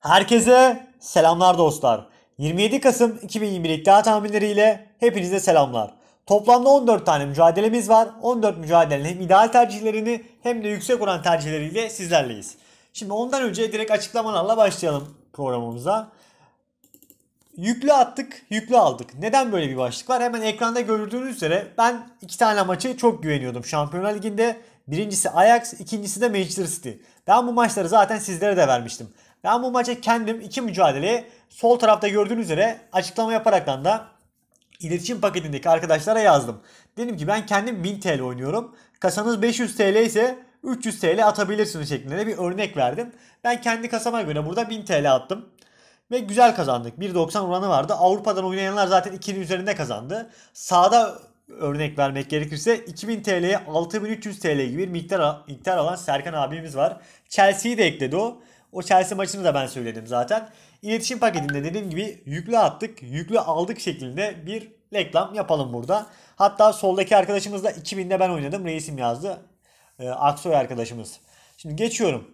Herkese selamlar dostlar. 27 Kasım 2021 iddia tahminleriyle hepinize selamlar. Toplamda 14 tane mücadelemiz var. 14 mücadelenin hem ideal tercihlerini hem de yüksek oran tercihleriyle sizlerleyiz. Şimdi ondan önce direkt açıklamalarla başlayalım programımıza. Yüklü attık, yüklü aldık. Neden böyle bir başlık var? Hemen ekranda gördüğünüz üzere ben iki tane maçı çok güveniyordum. Şampiyonlar Ligi'nde birincisi Ajax, ikincisi de Manchester City. Ben bu maçları zaten sizlere de vermiştim. Ben bu maça kendim iki mücadeleyi sol tarafta gördüğünüz üzere açıklama yaparaktan da iletişim paketindeki arkadaşlara yazdım. Dedim ki ben kendim 1000 TL oynuyorum. Kasanız 500 TL ise 300 TL atabilirsiniz şeklinde bir örnek verdim. Ben kendi kasama göre burada 1000 TL attım. Ve güzel kazandık. 1.90 oranı vardı. Avrupa'dan oynayanlar zaten 2'nin üzerinde kazandı. Sağda örnek vermek gerekirse 2000 TL'ye 6300 TL gibi bir miktar, miktar alan Serkan abimiz var. Chelsea'yi de ekledi o. O Chelsea maçını da ben söyledim zaten. İletişim paketinde dediğim gibi yüklü attık, yüklü aldık şeklinde bir reklam yapalım burada. Hatta soldaki arkadaşımız da 2000'de ben oynadım. Reisim yazdı. E, Aksoy arkadaşımız. Şimdi geçiyorum.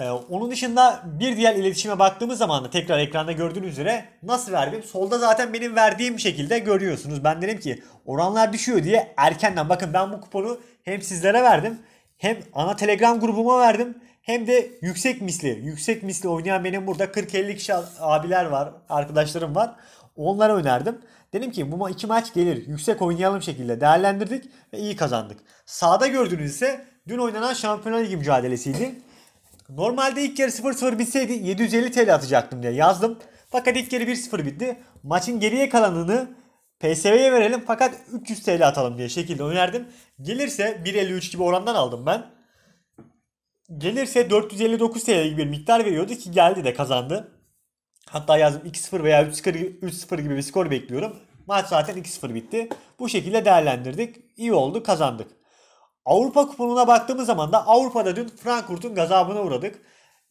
Ee, onun dışında bir diğer iletişime baktığımız zaman da tekrar ekranda gördüğünüz üzere nasıl verdim? Solda zaten benim verdiğim şekilde görüyorsunuz. Ben dedim ki oranlar düşüyor diye erkenden bakın ben bu kuponu hem sizlere verdim hem ana telegram grubuma verdim hem de yüksek misli. Yüksek misli oynayan benim burada 40-50 kişi abiler var, arkadaşlarım var. Onlara önerdim. Dedim ki bu iki maç gelir. Yüksek oynayalım şekilde değerlendirdik ve iyi kazandık. Sağda gördüğünüz ise dün oynanan Şampiyonlar Ligi mücadelesiydi. Normalde ilk yarı 0-0 bitseydi 750 TL atacaktım diye yazdım. Fakat ilk yarı 1-0 bitti. Maçın geriye kalanını PSV'ye verelim fakat 300 TL atalım diye şekilde önerdim. Gelirse 1.53 gibi orandan aldım ben gelirse 459 TL'lik bir miktar veriyordu ki geldi de kazandı. Hatta yazdım 2-0 veya 3-0 gibi bir skor bekliyorum. Maç zaten 2-0 bitti. Bu şekilde değerlendirdik. İyi oldu kazandık. Avrupa kuponuna baktığımız zaman da Avrupa'da dün Frankfurt'un gazabına uğradık.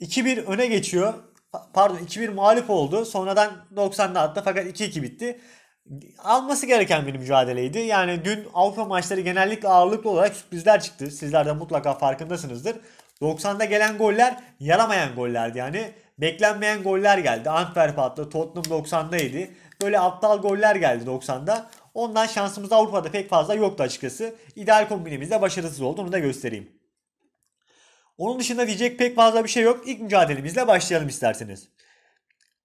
2-1 öne geçiyor. Pardon 2-1 mağlup oldu. Sonradan 90'da attı fakat 2-2 bitti. Alması gereken bir mücadeleydi. Yani dün Avrupa maçları genellikle ağırlıklı olarak sürprizler çıktı. Sizler de mutlaka farkındasınızdır. 90'da gelen goller yaramayan gollerdi yani. Beklenmeyen goller geldi. Antwerp attı. Tottenham 90'daydı. Böyle aptal goller geldi 90'da. Ondan şansımız Avrupa'da pek fazla yoktu açıkçası. İdeal kombinimizde başarısız oldu. Onu da göstereyim. Onun dışında diyecek pek fazla bir şey yok. İlk mücadelemizle başlayalım isterseniz.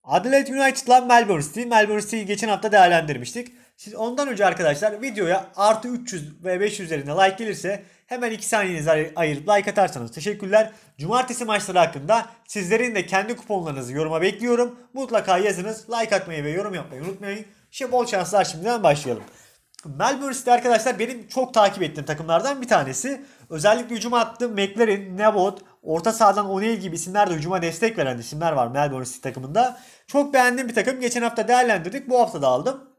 Adelaide United'la Melbourne City. Melbourne City'yi geçen hafta değerlendirmiştik. Siz ondan önce arkadaşlar videoya artı 300 ve 500 üzerinde like gelirse hemen 2 saniyenizi ayırıp like atarsanız teşekkürler. Cumartesi maçları hakkında sizlerin de kendi kuponlarınızı yoruma bekliyorum. Mutlaka yazınız like atmayı ve yorum yapmayı unutmayın. Şey bol şanslar şimdiden başlayalım. Melbourne City arkadaşlar benim çok takip ettiğim takımlardan bir tanesi. Özellikle hücuma attı McLaren, Nebot, orta sahadan O'Neill gibi isimler de hücuma destek veren isimler var Melbourne City takımında. Çok beğendiğim bir takım. Geçen hafta değerlendirdik. Bu hafta da aldım.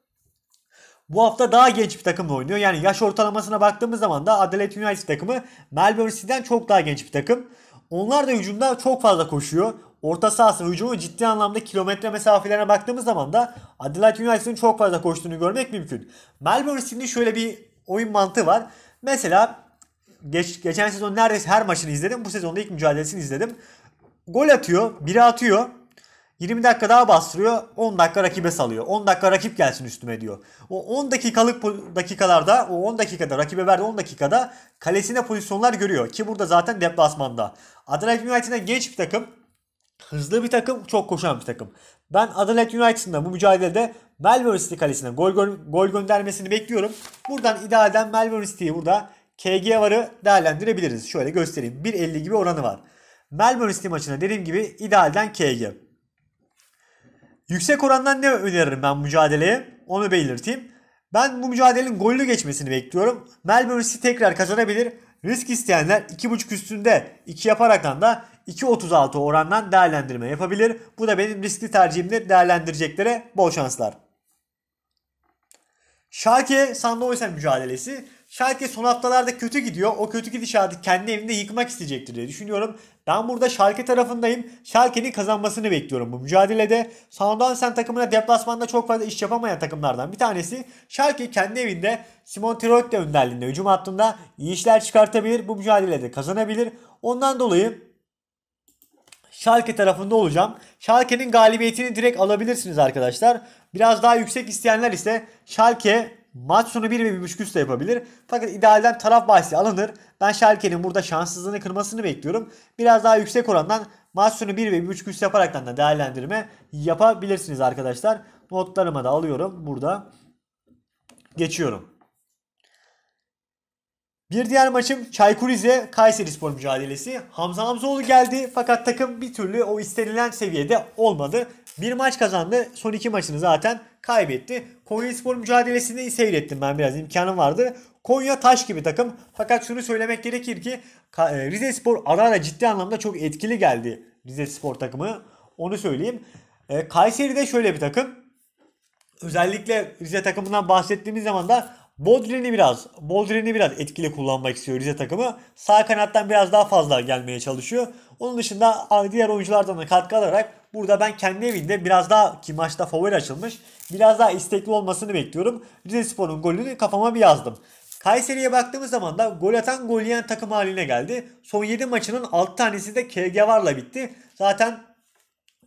Bu hafta daha genç bir takımla oynuyor. Yani yaş ortalamasına baktığımız zaman da Adelaide United takımı Melbourne City'den çok daha genç bir takım. Onlar da hücumda çok fazla koşuyor. Orta sahası hücumu ciddi anlamda kilometre mesafelerine baktığımız zaman da Adelaide United'ın çok fazla koştuğunu görmek mümkün. Melbourne City'nin şöyle bir oyun mantığı var. Mesela geç, geçen sezon neredeyse her maçını izledim. Bu sezonda ilk mücadelesini izledim. Gol atıyor, biri atıyor. 20 dakika daha bastırıyor. 10 dakika rakibe salıyor. 10 dakika rakip gelsin üstüme diyor. O 10 dakikalık dakikalarda o 10 dakikada rakibe verdi 10 dakikada kalesine pozisyonlar görüyor. Ki burada zaten deplasmanda. Adelaide United'e genç bir takım. Hızlı bir takım. Çok koşan bir takım. Ben Adelaide United'ın bu mücadelede Melbourne City kalesine gol, gol, gol göndermesini bekliyorum. Buradan idealden Melbourne City'yi burada KG varı değerlendirebiliriz. Şöyle göstereyim. 1.50 gibi oranı var. Melbourne City maçına dediğim gibi idealden KG. Yüksek orandan ne öneririm ben mücadeleye? Onu belirteyim. Ben bu mücadelenin gollü geçmesini bekliyorum. Melbourne City tekrar kazanabilir. Risk isteyenler 2.5 üstünde 2 yaparaktan da 2.36 orandan değerlendirme yapabilir. Bu da benim riskli tercihimdir. Değerlendireceklere bol şanslar. Şalke Sandoysen mücadelesi. Şalke son haftalarda kötü gidiyor. O kötü gidişatı kendi evinde yıkmak isteyecektir diye düşünüyorum. Ben burada Şalke tarafındayım. Şalke'nin kazanmasını bekliyorum bu mücadelede. Southampton takımına deplasmanda çok fazla iş yapamayan takımlardan bir tanesi. Şalke kendi evinde Simon Terodde önderliğinde hücum hattında iyi işler çıkartabilir. Bu mücadelede kazanabilir. Ondan dolayı Schalke tarafında olacağım. Schalke'nin galibiyetini direkt alabilirsiniz arkadaşlar. Biraz daha yüksek isteyenler ise Schalke maç sonu 1 ve 1.5 üst de yapabilir. Fakat idealden taraf bahsi alınır. Ben Schalke'nin burada şanssızlığını kırmasını bekliyorum. Biraz daha yüksek orandan maç sonu 1 ve 1.5 üst yaparaktan da değerlendirme yapabilirsiniz arkadaşlar. Notlarıma da alıyorum burada. Geçiyorum. Bir diğer maçım Çaykur Rize Kayseri Spor mücadelesi. Hamza Hamzoğlu geldi fakat takım bir türlü o istenilen seviyede olmadı. Bir maç kazandı son iki maçını zaten kaybetti. Konya Spor mücadelesini seyrettim ben biraz imkanım vardı. Konya taş gibi takım fakat şunu söylemek gerekir ki e, Rize Spor ara ara ciddi anlamda çok etkili geldi Rize Spor takımı onu söyleyeyim. E, Kayseri de şöyle bir takım özellikle Rize takımından bahsettiğimiz zaman da Bodrin'i biraz Bodrin'i biraz etkili kullanmak istiyor Rize takımı. Sağ kanattan biraz daha fazla gelmeye çalışıyor. Onun dışında diğer oyunculardan da katkı alarak burada ben kendi evinde biraz daha ki maçta favori açılmış biraz daha istekli olmasını bekliyorum. Rize Spor'un golünü kafama bir yazdım. Kayseri'ye baktığımız zaman da gol atan gol yiyen takım haline geldi. Son 7 maçının 6 tanesi de KG varla bitti. Zaten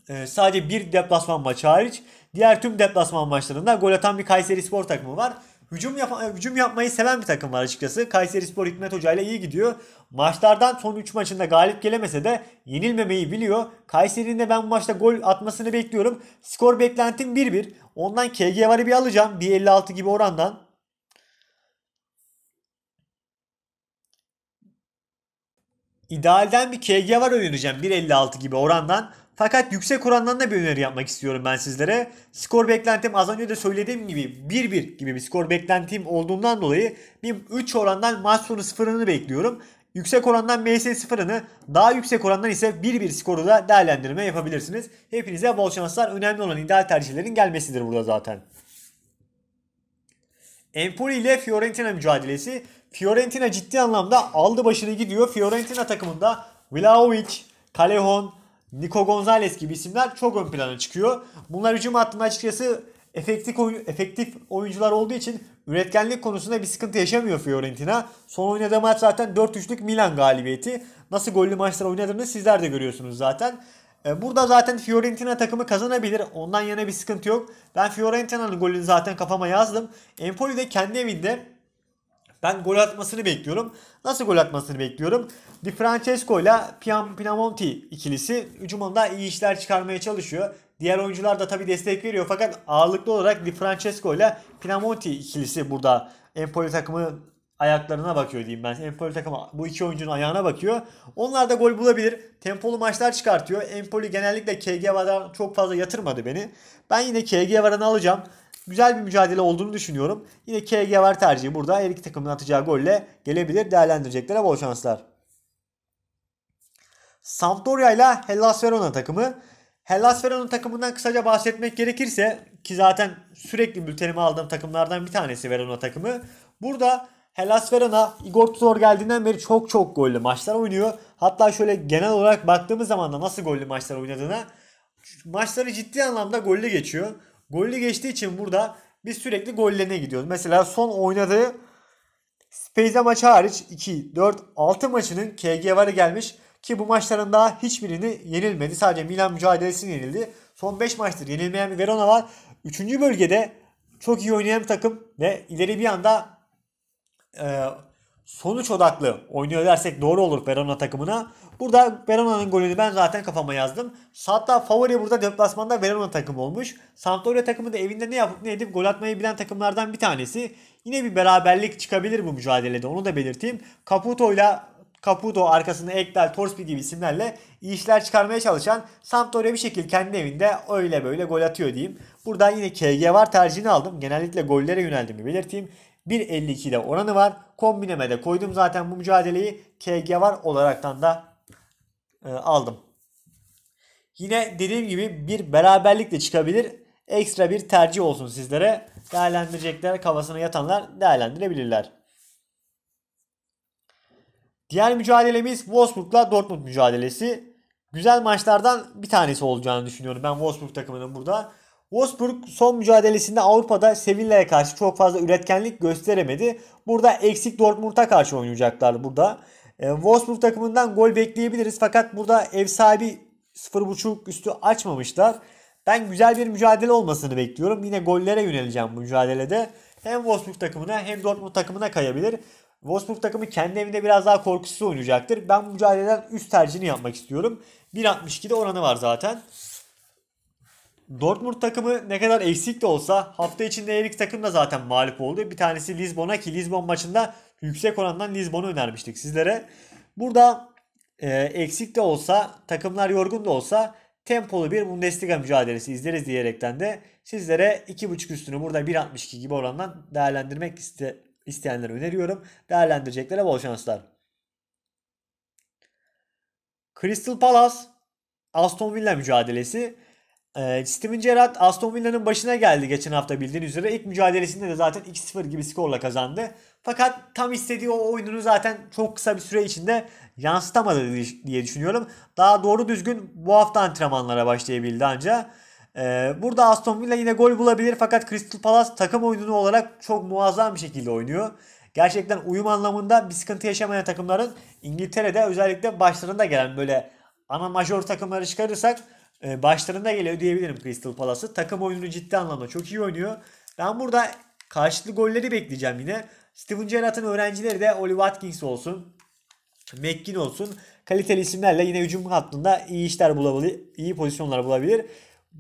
e, sadece bir deplasman maçı hariç diğer tüm deplasman maçlarında gol atan bir Kayseri Spor takımı var. Hücum, yap hücum yapmayı seven bir takım var açıkçası. Kayseri Spor Hikmet Hoca ile iyi gidiyor. Maçlardan son 3 maçında galip gelemese de yenilmemeyi biliyor. Kayseri'nin de ben bu maçta gol atmasını bekliyorum. Skor beklentim 1-1. Ondan KG varı bir alacağım. 1.56 gibi orandan. İdealden bir KG var oynayacağım 1.56 gibi orandan. Fakat yüksek oranlarına bir öneri yapmak istiyorum ben sizlere. Skor beklentim az önce de söylediğim gibi 1-1 gibi bir skor beklentim olduğundan dolayı bir 3 orandan maç sonu sıfırını bekliyorum. Yüksek orandan MS sıfırını daha yüksek orandan ise 1-1 skoru da değerlendirme yapabilirsiniz. Hepinize bol şanslar. Önemli olan ideal tercihlerin gelmesidir burada zaten. Empoli ile Fiorentina mücadelesi. Fiorentina ciddi anlamda aldı başını gidiyor. Fiorentina takımında Vlaovic, Callejon, Nico Gonzalez gibi isimler çok ön plana çıkıyor. Bunlar hücum hattında açıkçası efektif, oyun, efektif oyuncular olduğu için üretkenlik konusunda bir sıkıntı yaşamıyor Fiorentina. Son oynadığı maç zaten 4-3'lük Milan galibiyeti. Nasıl gollü maçlar oynadığını sizler de görüyorsunuz zaten. E, burada zaten Fiorentina takımı kazanabilir. Ondan yana bir sıkıntı yok. Ben Fiorentina'nın golünü zaten kafama yazdım. Empoli de kendi evinde ben gol atmasını bekliyorum. Nasıl gol atmasını bekliyorum? Di Francesco ile Pian Pinamonti ikilisi hücum iyi işler çıkarmaya çalışıyor. Diğer oyuncular da tabi destek veriyor fakat ağırlıklı olarak Di Francesco ile Pinamonti ikilisi burada Empoli takımı ayaklarına bakıyor diyeyim ben. Empoli takımı bu iki oyuncunun ayağına bakıyor. Onlar da gol bulabilir. Tempolu maçlar çıkartıyor. Empoli genellikle KG Varan çok fazla yatırmadı beni. Ben yine KG Varan'ı alacağım güzel bir mücadele olduğunu düşünüyorum. Yine KG var tercihi burada her iki takımın atacağı golle gelebilir. Değerlendireceklere bol şanslar. Sampdoria ile Hellas Verona takımı. Hellas Verona takımından kısaca bahsetmek gerekirse ki zaten sürekli bültenime aldığım takımlardan bir tanesi Verona takımı. Burada Hellas Verona Igor Tudor geldiğinden beri çok çok gollü maçlar oynuyor. Hatta şöyle genel olarak baktığımız zaman da nasıl gollü maçlar oynadığına maçları ciddi anlamda gollü geçiyor. Golli geçtiği için burada biz sürekli gollerine gidiyoruz. Mesela son oynadığı Spezia maçı hariç 2, 4, 6 maçının KG varı gelmiş. Ki bu maçların daha hiçbirini yenilmedi. Sadece Milan mücadelesini yenildi. Son 5 maçtır yenilmeyen bir Verona var. 3. bölgede çok iyi oynayan bir takım ve ileri bir anda e, sonuç odaklı oynuyor dersek doğru olur Verona takımına. Burada Verona'nın golünü ben zaten kafama yazdım. Hatta favori burada deplasmanda Verona takımı olmuş. Sampdoria takımı da evinde ne yapıp ne edip gol atmayı bilen takımlardan bir tanesi. Yine bir beraberlik çıkabilir bu mücadelede onu da belirteyim. Caputo ile Caputo arkasında Ekdal, Torsby gibi isimlerle iyi işler çıkarmaya çalışan Sampdoria bir şekilde kendi evinde öyle böyle gol atıyor diyeyim. Burada yine KG var tercihini aldım. Genellikle gollere yöneldiğimi belirteyim. 152 de oranı var. Kombineme de koydum zaten bu mücadeleyi. KG var olaraktan da e, aldım. Yine dediğim gibi bir beraberlik de çıkabilir. Ekstra bir tercih olsun sizlere. Değerlendirecekler kafasına yatanlar değerlendirebilirler. Diğer mücadelemiz Wolfsburg'la Dortmund mücadelesi. Güzel maçlardan bir tanesi olacağını düşünüyorum ben Wolfsburg takımının burada. Wolfsburg son mücadelesinde Avrupa'da Sevilla'ya karşı çok fazla üretkenlik gösteremedi. Burada eksik Dortmund'a karşı oynayacaklar burada. E, Wolfsburg takımından gol bekleyebiliriz fakat burada ev sahibi 0.5 üstü açmamışlar. Ben güzel bir mücadele olmasını bekliyorum. Yine gollere yöneleceğim bu mücadelede. Hem Wolfsburg takımına hem Dortmund takımına kayabilir. Wolfsburg takımı kendi evinde biraz daha korkusuz oynayacaktır. Ben bu mücadeleden üst tercihini yapmak istiyorum. 1.62'de oranı var zaten. Dortmund takımı ne kadar eksik de olsa hafta içinde Erik takım da zaten mağlup oldu. Bir tanesi Lisbon'a ki Lisbon maçında yüksek orandan Lisbon'u önermiştik sizlere. Burada e, eksik de olsa takımlar yorgun da olsa tempolu bir Bundesliga mücadelesi izleriz diyerekten de sizlere 2.5 üstünü burada 1.62 gibi orandan değerlendirmek iste, isteyenlere öneriyorum. Değerlendireceklere bol şanslar. Crystal Palace Aston Villa mücadelesi e, Steven Gerrard Aston Villa'nın başına geldi geçen hafta bildiğiniz üzere. ilk mücadelesinde de zaten 2-0 gibi skorla kazandı. Fakat tam istediği o oyununu zaten çok kısa bir süre içinde yansıtamadı diye düşünüyorum. Daha doğru düzgün bu hafta antrenmanlara başlayabildi ancak. Ee, burada Aston Villa yine gol bulabilir fakat Crystal Palace takım oyununu olarak çok muazzam bir şekilde oynuyor. Gerçekten uyum anlamında bir sıkıntı yaşamayan takımların İngiltere'de özellikle başlarında gelen böyle ana major takımları çıkarırsak ee, başlarında geliyor diyebilirim Crystal Palace'ı. Takım oyununu ciddi anlamda çok iyi oynuyor. Ben burada karşılıklı golleri bekleyeceğim yine. Steven Gerrard'ın öğrencileri de Oli Watkins olsun. McGinn olsun. Kaliteli isimlerle yine hücum hattında iyi işler bulabilir, iyi pozisyonlar bulabilir.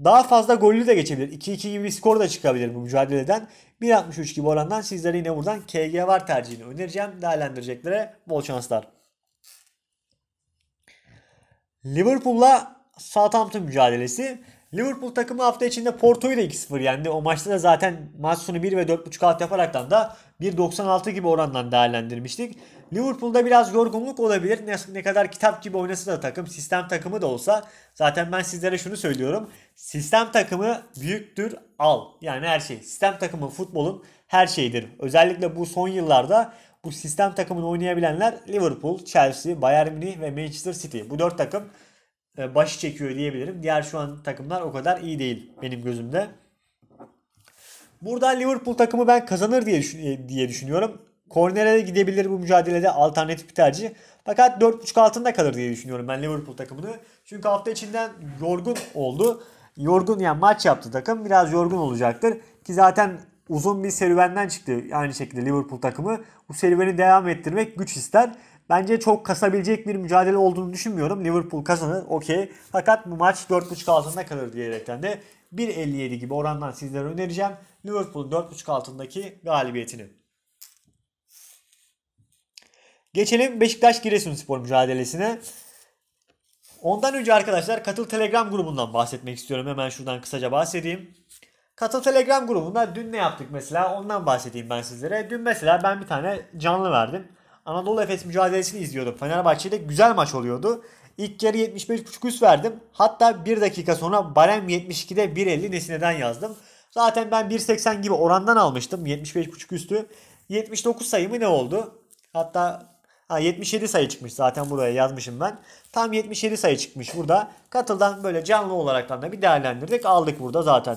Daha fazla gollü de geçebilir. 2-2 gibi bir skor da çıkabilir bu mücadeleden. 1.63 gibi orandan sizlere yine buradan KG var tercihini önereceğim. Değerlendireceklere bol şanslar. Liverpool'la Southampton mücadelesi. Liverpool takımı hafta içinde Porto'yu da 2-0 yendi. O maçta da zaten maç sonu 1 ve 4.5 alt yaparaktan da 1.96 gibi orandan değerlendirmiştik. Liverpool'da biraz yorgunluk olabilir. Ne, ne kadar kitap gibi oynasa da takım, sistem takımı da olsa. Zaten ben sizlere şunu söylüyorum. Sistem takımı büyüktür al. Yani her şey. Sistem takımı futbolun her şeyidir. Özellikle bu son yıllarda bu sistem takımını oynayabilenler Liverpool, Chelsea, Bayern Münih ve Manchester City. Bu dört takım e, başı çekiyor diyebilirim. Diğer şu an takımlar o kadar iyi değil benim gözümde. Burada Liverpool takımı ben kazanır diye, e, diye düşünüyorum. Kornere de gidebilir bu mücadelede alternatif bir tercih. Fakat 4.5 altında kalır diye düşünüyorum ben Liverpool takımını. Çünkü hafta içinden yorgun oldu. Yorgun yani maç yaptı takım. Biraz yorgun olacaktır. Ki zaten uzun bir serüvenden çıktı aynı şekilde Liverpool takımı. Bu serüveni devam ettirmek güç ister. Bence çok kasabilecek bir mücadele olduğunu düşünmüyorum. Liverpool kazanır okey. Fakat bu maç 4.5 altında kalır diyerekten de 1.57 gibi orandan sizlere önereceğim. Liverpool'un 4.5 altındaki galibiyetini. Geçelim Beşiktaş Giresunspor mücadelesine. Ondan önce arkadaşlar Katıl Telegram grubundan bahsetmek istiyorum. Hemen şuradan kısaca bahsedeyim. Katıl Telegram grubunda dün ne yaptık mesela ondan bahsedeyim ben sizlere. Dün mesela ben bir tane canlı verdim. Anadolu Efes mücadelesini izliyordum. Fenerbahçe'de güzel maç oluyordu. İlk yarı 75.5 üst verdim. Hatta 1 dakika sonra Barem 72'de 1.50 Nesine'den yazdım. Zaten ben 1.80 gibi orandan almıştım 75.5 üstü. 79 sayımı ne oldu? Hatta ha, 77 sayı çıkmış zaten buraya yazmışım ben. Tam 77 sayı çıkmış burada. Katıldan böyle canlı olaraktan da bir değerlendirdik. Aldık burada zaten.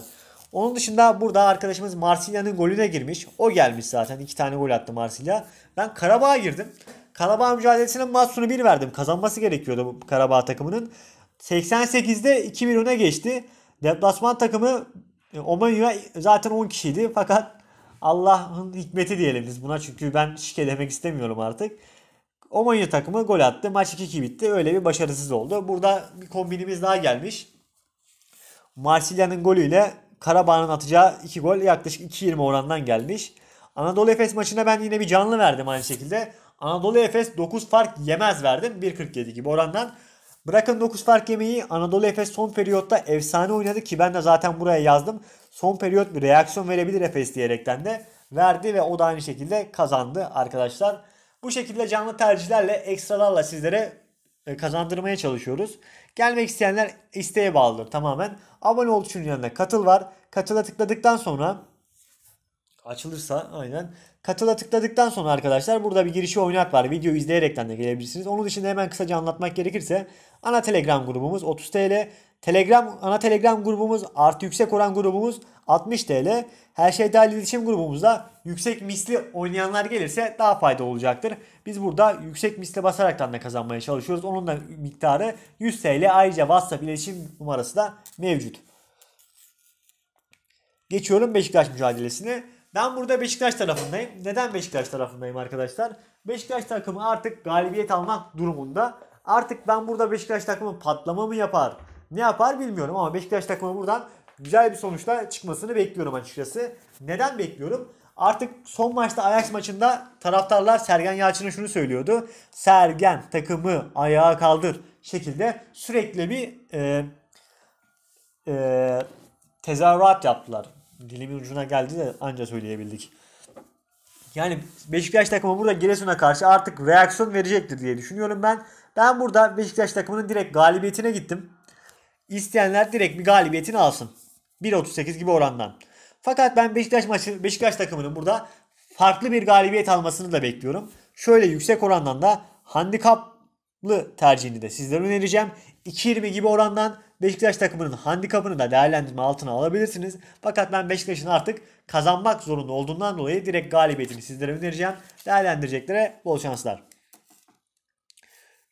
Onun dışında burada arkadaşımız Marsilya'nın golüne girmiş. O gelmiş zaten. iki tane gol attı Marsilya. Ben Karabağ'a girdim. Karabağ mücadelesine Matsun'u 1 verdim. Kazanması gerekiyordu bu Karabağ takımının. 88'de 2-1 öne geçti. Deplasman takımı e, Omanyu'ya zaten 10 kişiydi. Fakat Allah'ın hikmeti diyelim biz buna. Çünkü ben şikayet demek istemiyorum artık. Omanya takımı gol attı. Maç 2-2 bitti. Öyle bir başarısız oldu. Burada bir kombinimiz daha gelmiş. Marsilya'nın golüyle Karabağ'ın atacağı 2 gol yaklaşık 2.20 orandan gelmiş. Anadolu Efes maçına ben yine bir canlı verdim aynı şekilde. Anadolu Efes 9 fark yemez verdim 1.47 gibi orandan. Bırakın 9 fark yemeyi Anadolu Efes son periyotta efsane oynadı ki ben de zaten buraya yazdım. Son periyot bir reaksiyon verebilir Efes diyerekten de verdi ve o da aynı şekilde kazandı arkadaşlar. Bu şekilde canlı tercihlerle ekstralarla sizlere e, kazandırmaya çalışıyoruz. Gelmek isteyenler isteğe bağlıdır tamamen. Abone ol tuşunun yanında katıl var. Katıla tıkladıktan sonra açılırsa aynen. Katıla tıkladıktan sonra arkadaşlar burada bir girişi oynat var. Video izleyerekten de gelebilirsiniz. Onun dışında hemen kısaca anlatmak gerekirse ana Telegram grubumuz 30 TL. Telegram ana Telegram grubumuz artı yüksek oran grubumuz 60 TL. Her şey dahil iletişim grubumuzda yüksek misli oynayanlar gelirse daha fayda olacaktır. Biz burada yüksek misli basaraktan da kazanmaya çalışıyoruz. Onun da miktarı 100 TL. Ayrıca WhatsApp iletişim numarası da mevcut. Geçiyorum Beşiktaş mücadelesine. Ben burada Beşiktaş tarafındayım. Neden Beşiktaş tarafındayım arkadaşlar? Beşiktaş takımı artık galibiyet almak durumunda. Artık ben burada Beşiktaş takımı patlama mı yapar? ne yapar bilmiyorum ama Beşiktaş takımı buradan güzel bir sonuçla çıkmasını bekliyorum açıkçası. Neden bekliyorum? Artık son maçta Ajax maçında taraftarlar Sergen Yalçın'a şunu söylüyordu. Sergen takımı ayağa kaldır şekilde sürekli bir e, e, tezahürat yaptılar. Dilimin ucuna geldi de anca söyleyebildik. Yani Beşiktaş takımı burada Giresun'a karşı artık reaksiyon verecektir diye düşünüyorum ben. Ben burada Beşiktaş takımının direkt galibiyetine gittim. İsteyenler direkt bir galibiyetini alsın. 1.38 gibi orandan. Fakat ben Beşiktaş maçı Beşiktaş takımının burada farklı bir galibiyet almasını da bekliyorum. Şöyle yüksek orandan da handikaplı tercihini de sizlere önereceğim. 2.20 gibi orandan Beşiktaş takımının handikapını da değerlendirme altına alabilirsiniz. Fakat ben Beşiktaş'ın artık kazanmak zorunda olduğundan dolayı direkt galibiyetini sizlere önereceğim. Değerlendireceklere bol şanslar.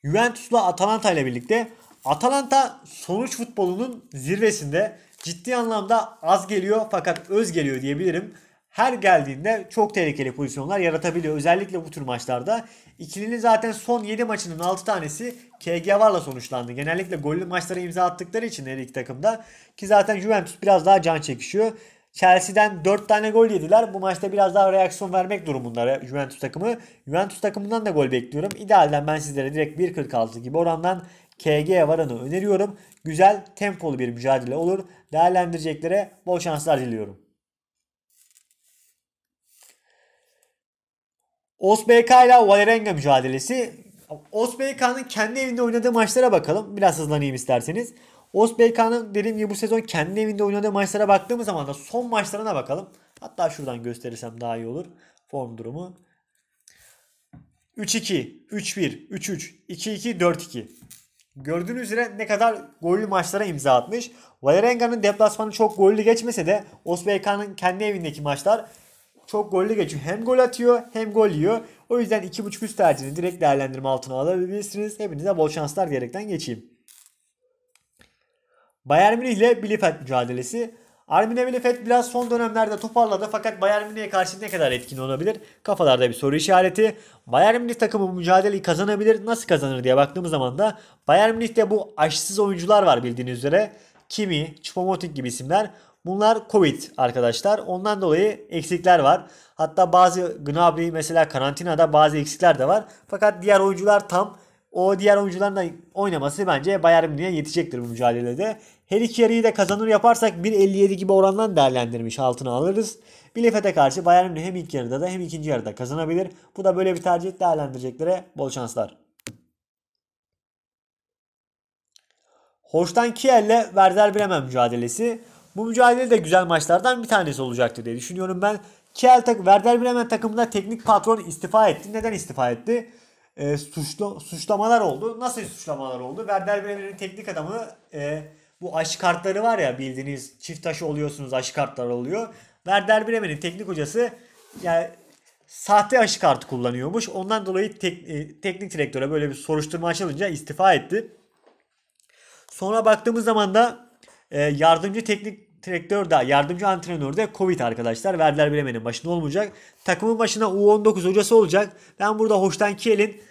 Juventus'la Atalanta ile birlikte Atalanta sonuç futbolunun zirvesinde ciddi anlamda az geliyor fakat öz geliyor diyebilirim. Her geldiğinde çok tehlikeli pozisyonlar yaratabiliyor. Özellikle bu tür maçlarda. İkilinin zaten son 7 maçının 6 tanesi KG varla sonuçlandı. Genellikle gollü maçlara imza attıkları için her iki takımda. Ki zaten Juventus biraz daha can çekişiyor. Chelsea'den 4 tane gol yediler. Bu maçta biraz daha reaksiyon vermek durumunda Juventus takımı. Juventus takımından da gol bekliyorum. İdealden ben sizlere direkt 1.46 gibi orandan KG Varan'ı öneriyorum. Güzel, tempolu bir mücadele olur. Değerlendireceklere bol şanslar diliyorum. OSBK ile Valerenga mücadelesi. OSBK'nın kendi evinde oynadığı maçlara bakalım. Biraz hızlanayım isterseniz. OSBK'nın dediğim gibi bu sezon kendi evinde oynadığı maçlara baktığımız zaman da son maçlarına bakalım. Hatta şuradan gösterirsem daha iyi olur. Form durumu. 3-2, 3-1, 3-3, 2-2, 4-2. Gördüğünüz üzere ne kadar gollü maçlara imza atmış. Valerenga'nın deplasmanı çok gollü geçmese de Osbeyka'nın kendi evindeki maçlar çok gollü geçiyor. Hem gol atıyor hem gol yiyor. O yüzden 2.5 üst tercihini direkt değerlendirme altına alabilirsiniz. Hepinize bol şanslar diyerekten geçeyim. Bayern Münih ile Bielefeld mücadelesi. Armin Emelifet biraz son dönemlerde toparladı fakat Bayern Münih'e karşı ne kadar etkin olabilir? Kafalarda bir soru işareti. Bayern Münih takımı mücadeleyi kazanabilir. Nasıl kazanır diye baktığımız zaman da Bayern Münih'te bu aşsız oyuncular var bildiğiniz üzere. Kimi, Chupomoting gibi isimler. Bunlar Covid arkadaşlar. Ondan dolayı eksikler var. Hatta bazı Gnabry mesela karantinada bazı eksikler de var. Fakat diğer oyuncular tam. O diğer oyuncuların da oynaması bence Bayern Münih'e yetecektir bu mücadelede. Her iki yarıyı da kazanır yaparsak 1.57 gibi orandan değerlendirmiş altına alırız. Bielefeld'e karşı Bayern Münih hem ilk yarıda da hem ikinci yarıda kazanabilir. Bu da böyle bir tercih değerlendireceklere bol şanslar. Hoştan Kiel'le Werder Bremen mücadelesi. Bu mücadele de güzel maçlardan bir tanesi olacaktır diye düşünüyorum ben. Kiel tak Werder Bremen takımında teknik patron istifa etti. Neden istifa etti? E, suçlu, suçlamalar oldu. Nasıl suçlamalar oldu? Werder Bremen'in teknik adamı e, bu aşı kartları var ya bildiğiniz çift taşı oluyorsunuz aşı kartlar oluyor. Werder Bremen'in teknik hocası yani sahte aşı kartı kullanıyormuş. Ondan dolayı tek, e, teknik direktöre böyle bir soruşturma açılınca istifa etti. Sonra baktığımız zaman da e, yardımcı teknik direktör de yardımcı antrenör de Covid arkadaşlar. Werder Bremen'in başında olmayacak. Takımın başına U19 hocası olacak. Ben burada Hoştan Kiel'in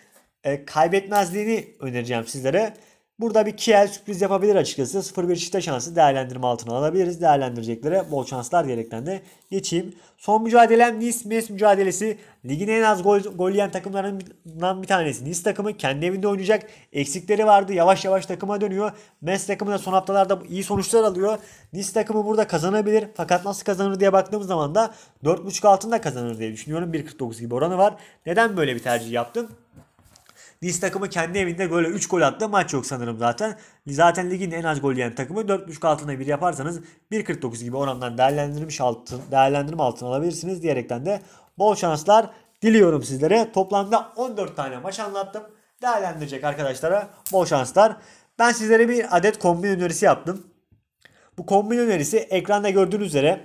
e, kaybetmezliğini önereceğim sizlere. Burada bir Kiel sürpriz yapabilir açıkçası. 0-1 çifte şansı değerlendirme altına alabiliriz. Değerlendireceklere bol şanslar diyerekten de geçeyim. Son mücadelem Nice Mes mücadelesi. Ligin en az gol, gol yiyen takımlarından bir tanesi. Nice takımı kendi evinde oynayacak. Eksikleri vardı. Yavaş yavaş takıma dönüyor. Mes takımı da son haftalarda iyi sonuçlar alıyor. Nice takımı burada kazanabilir. Fakat nasıl kazanır diye baktığımız zaman da 4.5 altında kazanır diye düşünüyorum. 1.49 gibi oranı var. Neden böyle bir tercih yaptım? Nice takımı kendi evinde böyle 3 gol attı maç yok sanırım zaten. Zaten ligin en az gol yiyen takımı 4.5 altına 1 yaparsanız 1.49 gibi orandan değerlendirilmiş altın, değerlendirme altın alabilirsiniz diyerekten de bol şanslar diliyorum sizlere. Toplamda 14 tane maç anlattım. Değerlendirecek arkadaşlara bol şanslar. Ben sizlere bir adet kombin önerisi yaptım. Bu kombin önerisi ekranda gördüğünüz üzere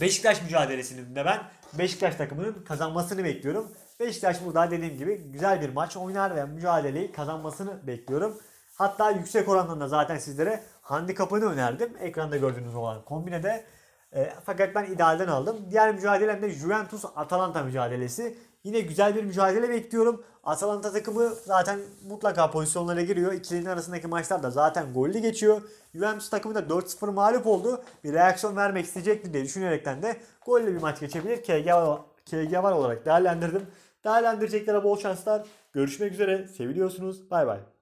Beşiktaş mücadelesinin de ben Beşiktaş takımının kazanmasını bekliyorum. Beşiktaş burada dediğim gibi güzel bir maç oynar ve mücadeleyi kazanmasını bekliyorum. Hatta yüksek oranlarında zaten sizlere handikapını önerdim. Ekranda gördüğünüz olan kombinede. E, fakat ben idealden aldım. Diğer mücadelem de Juventus-Atalanta mücadelesi. Yine güzel bir mücadele bekliyorum. Atalanta takımı zaten mutlaka pozisyonlara giriyor. İkilinin arasındaki maçlar da zaten gollü geçiyor. Juventus takımı da 4-0 mağlup oldu. Bir reaksiyon vermek isteyecekti diye düşünerekten de gollü bir maç geçebilir. KG var, KG var olarak değerlendirdim. Değerlendireceklere bol şanslar. Görüşmek üzere. Seviliyorsunuz. Bay bay.